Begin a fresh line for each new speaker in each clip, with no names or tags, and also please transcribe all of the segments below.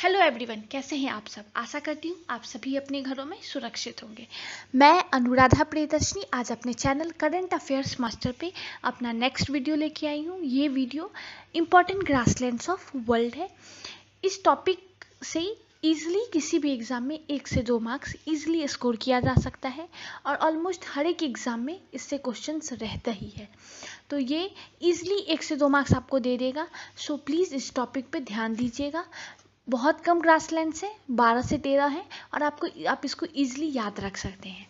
hello everyone कैसे हैं आप सब आशा करती हूँ आप सभी अपने घरों में सुरक्षित होंगे मैं अनुराधा प्रियदर्शनी आज अपने चैनल करंट अफेयर्स मास्टर पे अपना नेक्स्ट वीडियो लेके आई हूँ ये video important grasslands of world है इस टॉपिक से ईजिली किसी भी एग्ज़ाम में एक से दो मार्क्स ईजिली स्कोर किया जा सकता है और ऑलमोस्ट हर एक एग्ज़ाम में इससे क्वेश्चन रहता ही है तो ये ईजिली एक से दो मार्क्स आपको दे देगा सो प्लीज़ इस टॉपिक पे ध्यान दीजिएगा बहुत कम ग्रास लैंड से बारह से तेरह हैं और आपको आप इसको ईजिली याद रख सकते हैं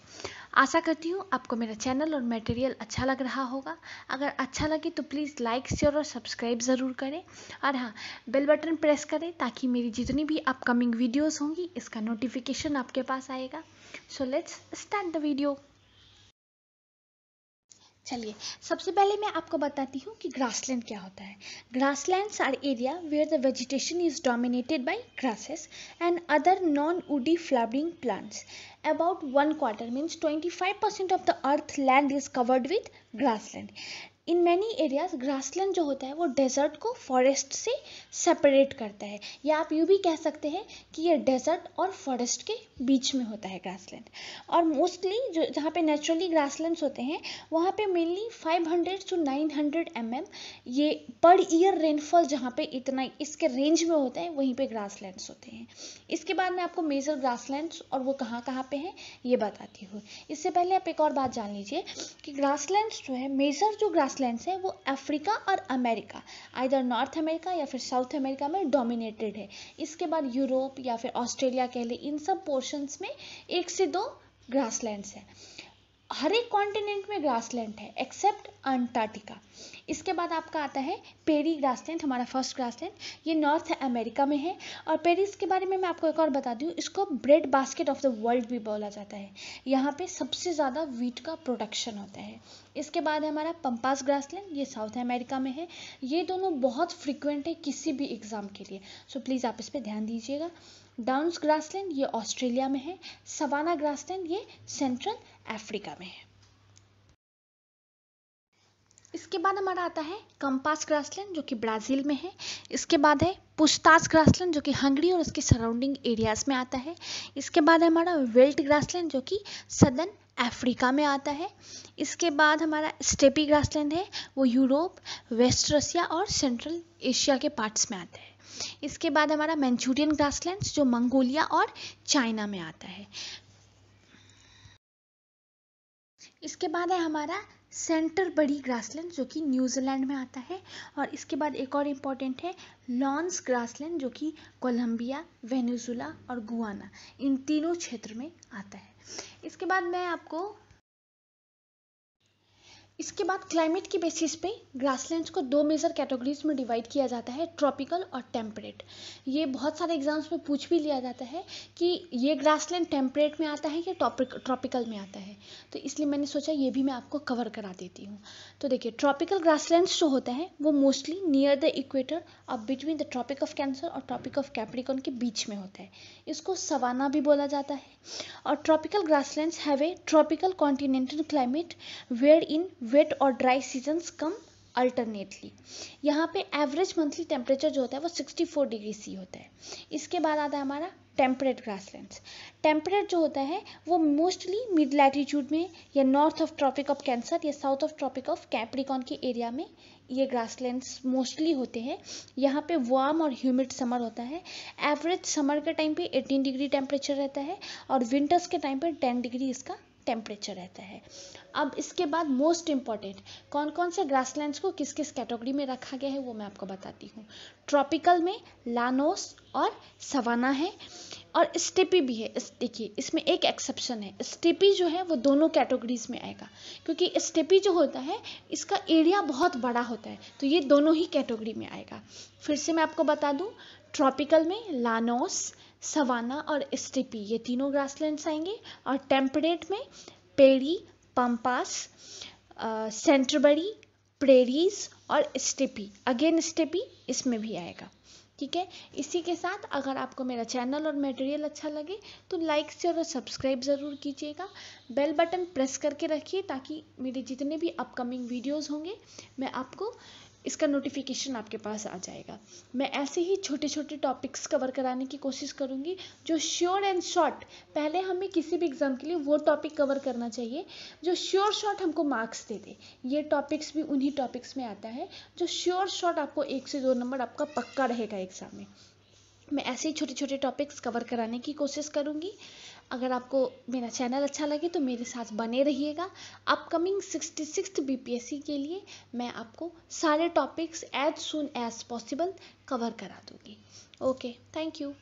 आशा करती हूँ आपको मेरा चैनल और मटेरियल अच्छा लग रहा होगा अगर अच्छा लगे तो प्लीज़ लाइक शेयर और सब्सक्राइब ज़रूर करें और हाँ बेल बटन प्रेस करें ताकि मेरी जितनी भी अपकमिंग वीडियोस होंगी इसका नोटिफिकेशन आपके पास आएगा so let's start the video चलिए सबसे पहले मैं आपको बताती हूँ कि ग्रासलैंड क्या होता है grasslands are area where the vegetation is dominated by grasses and other non woody flowering plants about one quarter means twenty five percent of the earth land is covered with grassland in many areas grassland जो होता है वो desert को forest से separate करता है या आप यूँ भी कह सकते हैं कि ये डेजर्ट और फॉरेस्ट के बीच में होता है ग्रासलैंड और मोस्टली जो जहाँ पे नेचुरली ग्रासलैंड्स होते हैं वहाँ पे मेनली 500 टू 900 हंड्रेड एम ये पर ईयर रेनफॉल जहाँ पे इतना इसके रेंज में होता है वहीं पे ग्रासलैंड्स होते हैं इसके बाद मैं आपको मेजर ग्रासलैंड्स और वो कहाँ कहाँ पे हैं ये बताती हूँ इससे पहले आप एक और बात जान लीजिए कि ग्रासलैंड्स जो है मेजर जो ग्रास लैंड्स हैं वो अफ्रीका और अमेरिका आइधर नॉर्थ अमेरिका या फिर साउथ अमेरिका में डोमिनेटेड है इसके बाद यूरोप या फिर ऑस्ट्रेलिया कह लें इन सब पोर्शंस में एक से दो ग्रास लैंड्स हैं हर एक कॉन्टिनेंट में ग्रास लैंड है एक्सेप्ट अंटार्कटिका इसके बाद आपका आता है पेरी ग्रासलैंड हमारा फर्स्ट ग्रासलैंड ये नॉर्थ अमेरिका में है और पेरिस के बारे में मैं आपको एक और बता दूँ इसको bread basket of the world भी बोला जाता है यहाँ पे सबसे ज़्यादा वीट का प्रोडक्शन होता है इसके बाद है हमारा पंपास ग्रासलैंड ये साउथ अमेरिका में है ये दोनों बहुत फ्रिक्वेंट है किसी भी एग्ज़ाम के लिए सो प्लीज़ आप इस पर ध्यान दीजिएगा डाउन्स ग्रासलैंड ये ऑस्ट्रेलिया में है सवाना ग्रासलैंड ये सेंट्रल अफ्रीका में है इसके बाद हमारा आता है कंपास ग्रासलैंड जो कि ब्राज़ील में है इसके बाद है पुश्तास ग्रासलैंड जो कि हंगरी और उसके सराउंडिंग एरियाज में आता है इसके बाद है हमारा वेल्ट ग्रासलैंड जो कि सदर्न अफ्रीका में आता है इसके बाद हमारा स्टेपी ग्रासलैंड है वो यूरोप वेस्ट रसिया और सेंट्रल एशिया के पार्ट्स में आता है इसके बाद हमारा मैंचूरियन ग्रासलैंड जो मंगोलिया और चाइना में आता है इसके बाद है हमारा सेंटर बड़ी ग्रासलैंड जो कि न्यूजीलैंड में आता है और इसके बाद एक और इम्पॉर्टेंट है लॉन्स ग्रासलैंड जो कि कोलंबिया वेनेजुला और गुआना इन तीनों क्षेत्र में आता है इसके बाद मैं आपको इसके बाद क्लाइमेट की बेसिस पे ग्रासलैंड्स को दो मेजर कैटेगरीज में डिवाइड किया जाता है ट्रॉपिकल और टेम्परेट ये बहुत सारे एग्जाम्स में पूछ भी लिया जाता है कि ये ग्रासलैंड टेम्परेट में आता है या ट्रॉपिकल में आता है तो इसलिए मैंने सोचा ये भी मैं आपको कवर करा देती हूँ तो देखिए ट्रॉपिकल ग्रास जो होता है वो मोस्टली नियर द इक्वेटर और between the tropic of Cancer और ट्रॉपिक ऑफ कैप्रिकॉन के बीच में होता है इसको सवाना भी बोला जाता है और tropical grass have a tropical continental climate where in wet और ड्राई सीजन्स कम अल्टरनेटली यहाँ पे एवरेज मंथली टेम्परेचर जो होता है वो 64 डिग्री सी होता है इसके बाद आता है हमारा टेम्परेट ग्रासलैंड्स टेम्परेट जो होता है वो मोस्टली मिड लैटिट्यूड में या north of tropic of Cancer या south of tropic of Capricorn के एरिया में ये ग्रासलैंड्स मोस्टली होते हैं यहाँ पे वार्म और ह्यूमिड समर होता है एवरेज समर के टाइम पे 18 डिग्री टेम्परेचर रहता है और विंटर्स के टाइम पे 10 डिग्री इसका टेम्परेचर रहता है अब इसके बाद मोस्ट इम्पॉर्टेंट कौन कौन से ग्रासलैंड्स को किस किस कैटेगरी में रखा गया है वो मैं आपको बताती हूँ ट्रॉपिकल में लानोस और सवाना है और स्टेपी भी है इस देखिए इसमें एक एक्सेप्शन है स्टेपी जो है वो दोनों कैटेगरीज में आएगा क्योंकि स्टेपी जो होता है इसका एरिया बहुत बड़ा होता है तो ये दोनों ही कैटेगरी में आएगा फिर से मैं आपको बता दूँ ट्रॉपिकल में लानोस सवाना और स्टिपी ये तीनों ग्रासलैंड्स आएंगे और टेम्परेट में पेड़ी पंपास सेंट्रबरी प्रेरीज और स्टिपी अगेन स्टिपी इसमें भी आएगा ठीक है इसी के साथ अगर आपको मेरा चैनल और मटेरियल अच्छा लगे तो लाइक शेयर और सब्सक्राइब ज़रूर कीजिएगा बेल बटन प्रेस करके रखिए ताकि मेरे जितने भी अपकमिंग वीडियोस होंगे मैं आपको इसका नोटिफिकेशन आपके पास आ जाएगा मैं ऐसे ही छोटे छोटे टॉपिक्स कवर कराने की कोशिश करूँगी जो श्योर एंड शॉर्ट पहले हमें किसी भी एग्ज़ाम के लिए वो टॉपिक कवर करना चाहिए जो श्योर शॉर्ट हमको मार्क्स दे दे ये टॉपिक्स भी उन्हीं टॉपिक्स में आता है जो श्योर शॉर्ट आपको एक से दो नंबर आपका पक्का रहेगा एग्ज़ाम में मैं ऐसे ही छोटे छोटे टॉपिक्स कवर कराने की कोशिश करूँगी अगर आपको मेरा चैनल अच्छा लगे तो मेरे साथ बने रहिएगा अपकमिंग सिक्सटी सिक्स बी के लिए मैं आपको सारे topics as soon as possible cover करा दूँगी ओके थैंक यू